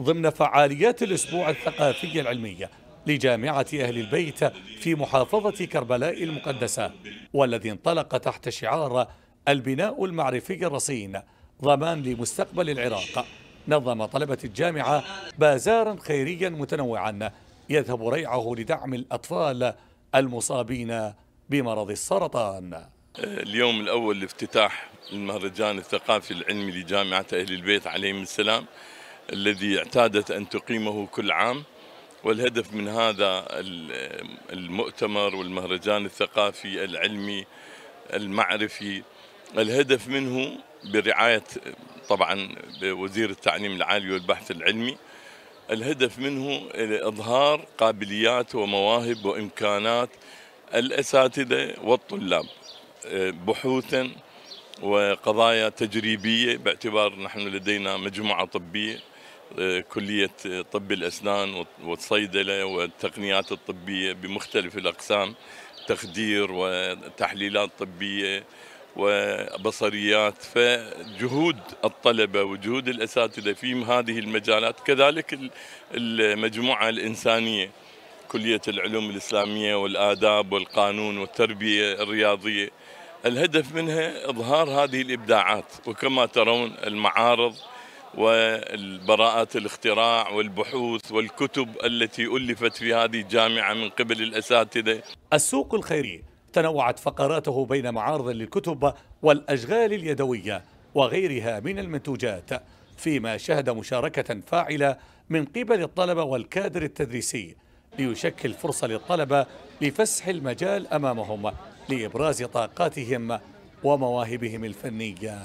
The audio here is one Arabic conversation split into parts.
ضمن فعاليات الأسبوع الثقافي العلمية لجامعة أهل البيت في محافظة كربلاء المقدسة والذي انطلق تحت شعار البناء المعرفي الرصين ضمان لمستقبل العراق نظم طلبة الجامعة بازارا خيريا متنوعا يذهب ريعه لدعم الأطفال المصابين بمرض السرطان اليوم الأول لافتتاح المهرجان الثقافي العلمي لجامعة أهل البيت عليهم السلام الذي اعتادت أن تقيمه كل عام والهدف من هذا المؤتمر والمهرجان الثقافي العلمي المعرفي الهدف منه برعاية طبعا وزير التعليم العالي والبحث العلمي الهدف منه إظهار قابليات ومواهب وإمكانات الأساتذة والطلاب بحوثا وقضايا تجريبية باعتبار نحن لدينا مجموعة طبية كلية طب الأسنان والصيدلة والتقنيات الطبية بمختلف الأقسام تخدير وتحليلات طبية وبصريات فجهود الطلبة وجهود الأساتذة في هذه المجالات كذلك المجموعة الإنسانية كلية العلوم الإسلامية والآداب والقانون والتربية الرياضية الهدف منها إظهار هذه الإبداعات وكما ترون المعارض والبراءات الاختراع والبحوث والكتب التي ألفت في هذه الجامعة من قبل الأساتذة السوق الخيري تنوعت فقراته بين معارض للكتب والأشغال اليدوية وغيرها من المنتوجات فيما شهد مشاركة فاعلة من قبل الطلبة والكادر التدريسي ليشكل فرصة للطلبة لفسح المجال أمامهم لإبراز طاقاتهم ومواهبهم الفنية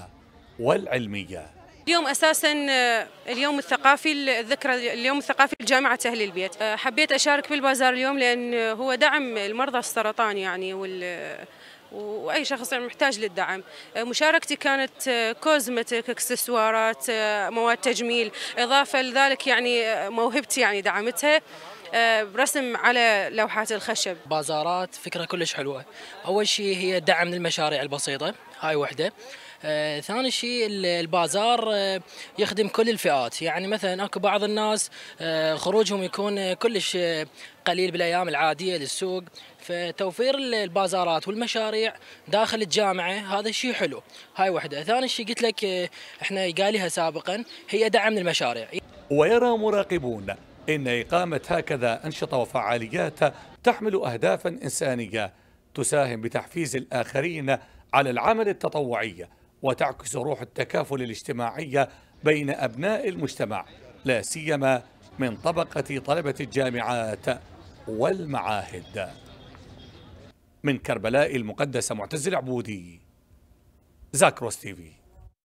والعلمية اليوم اساسا آه، اليوم الثقافي الذكرى اليوم الثقافي لجامعه اهل البيت آه، حبيت اشارك بالبازار اليوم لان هو دعم المرضى السرطان يعني وال واي شخص محتاج للدعم آه، مشاركتي كانت كوزمتك اكسسوارات مواد تجميل اضافه لذلك يعني موهبتي يعني دعمتها برسم على لوحات الخشب بازارات فكره كلش حلوه اول شيء هي دعم للمشاريع البسيطه هاي وحده آه، ثاني شيء البازار آه، يخدم كل الفئات يعني مثلا اكو بعض الناس آه، خروجهم يكون كلش قليل بالايام العاديه للسوق فتوفير البازارات والمشاريع داخل الجامعه هذا شيء حلو هاي وحده ثاني شيء قلت لك احنا قالها سابقا هي دعم للمشاريع ويرى مراقبون ان اقامه هكذا انشطه وفعاليات تحمل اهدافا انسانيه تساهم بتحفيز الاخرين على العمل التطوعي وتعكس روح التكافل الاجتماعي بين أبناء المجتمع لا سيما من طبقة طلبة الجامعات والمعاهد من كربلاء المقدسة معتز العبودي زاكروس تيفي